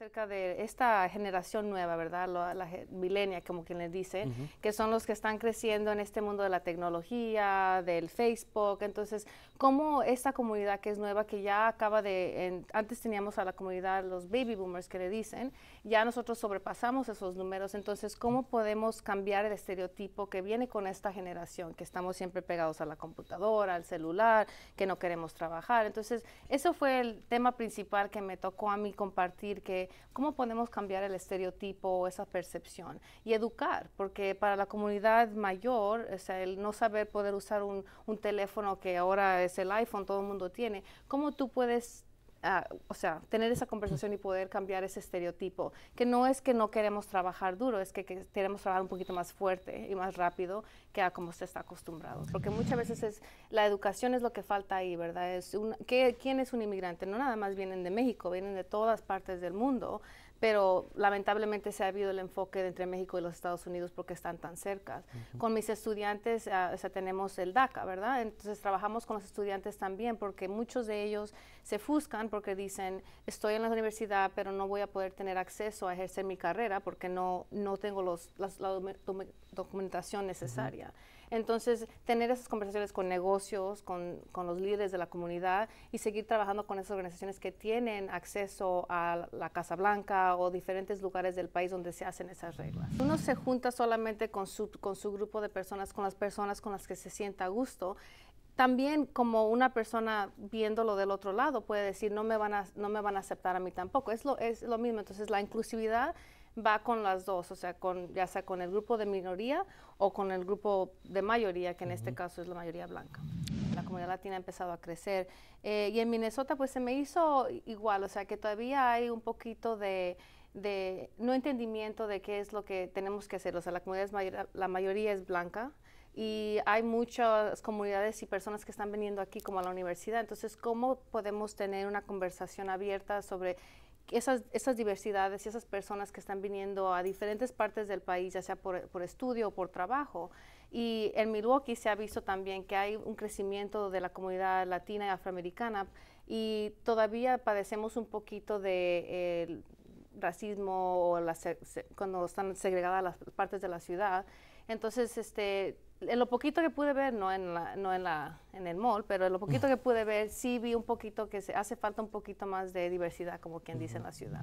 acerca de esta generación nueva, ¿verdad? La, la milenia, como quien les dice, que son los que están creciendo en este mundo de la tecnología, del Facebook. Entonces, ¿cómo esta comunidad que es nueva, que ya acaba de, antes teníamos a la comunidad los baby boomers que le dicen, ya nosotros sobrepasamos esos números. Entonces, ¿cómo podemos cambiar el estereotipo que viene con esta generación, que estamos siempre pegados a la computadora, al celular, que no queremos trabajar? Entonces, eso fue el tema principal que me tocó a mí compartir, que cómo podemos cambiar el estereotipo o esa percepción y educar, porque para la comunidad mayor, o el no saber poder usar un, un teléfono que ahora es el iPhone, todo el mundo tiene, ¿cómo tú puedes Ah, o sea, tener esa conversación y poder cambiar ese estereotipo, que no es que no queremos trabajar duro, es que, queremos trabajar un poquito más fuerte y más rápido que a como se está acostumbrado, porque muchas veces es la educación es lo que falta ahí, ¿verdad? Es ¿Quién es un inmigrante? No nada más vienen de México, vienen de todas partes del mundo, pero lamentablemente se ha habido el enfoque entre México y los Estados Unidos porque están tan cerca. Con mis estudiantes, ah, o sea, tenemos el DACA, ¿verdad? Entonces trabajamos con los estudiantes también porque muchos de ellos se fuscan porque dicen, estoy en la universidad, pero no voy a poder tener acceso a ejercer mi carrera porque no, no tengo los, las, la documentación necesaria. Entonces, tener esas conversaciones con negocios, con, con, los líderes de la comunidad y seguir trabajando con esas organizaciones que tienen acceso a la Casa Blanca o diferentes lugares del país donde se hacen esas reglas. Uno se junta solamente con su, con su grupo de personas, con las personas con las que se sienta a gusto también como una persona viéndolo del otro lado puede decir, no me van a, no me van a aceptar a mí tampoco. Es lo, es lo mismo. Entonces la inclusividad va con las dos, o sea, con, ya sea con el grupo de minoría o con el grupo de mayoría, que en este caso es la mayoría blanca. La comunidad latina ha empezado a crecer. Eh, y en Minnesota pues se me hizo igual, o sea, que todavía hay un poquito de, no entendimiento de qué es lo que tenemos que hacer. O sea, la comunidad la mayoría es blanca, y hay muchas comunidades y personas que están viniendo aquí como a la universidad. Entonces, ¿cómo podemos tener una conversación abierta sobre esas, esas diversidades y esas personas que están viniendo a diferentes partes del país, ya sea por, por estudio o por trabajo? Y en Milwaukee se ha visto también que hay un crecimiento de la comunidad latina y afroamericana y todavía padecemos un poquito de eh, racismo o cuando están segregadas las partes de la ciudad. Entonces, este, en lo poquito que pude ver, no en, la, no en, la, en el mall, pero en lo poquito que pude ver, sí vi un poquito que se hace falta un poquito más de diversidad, como quien dice en la ciudad.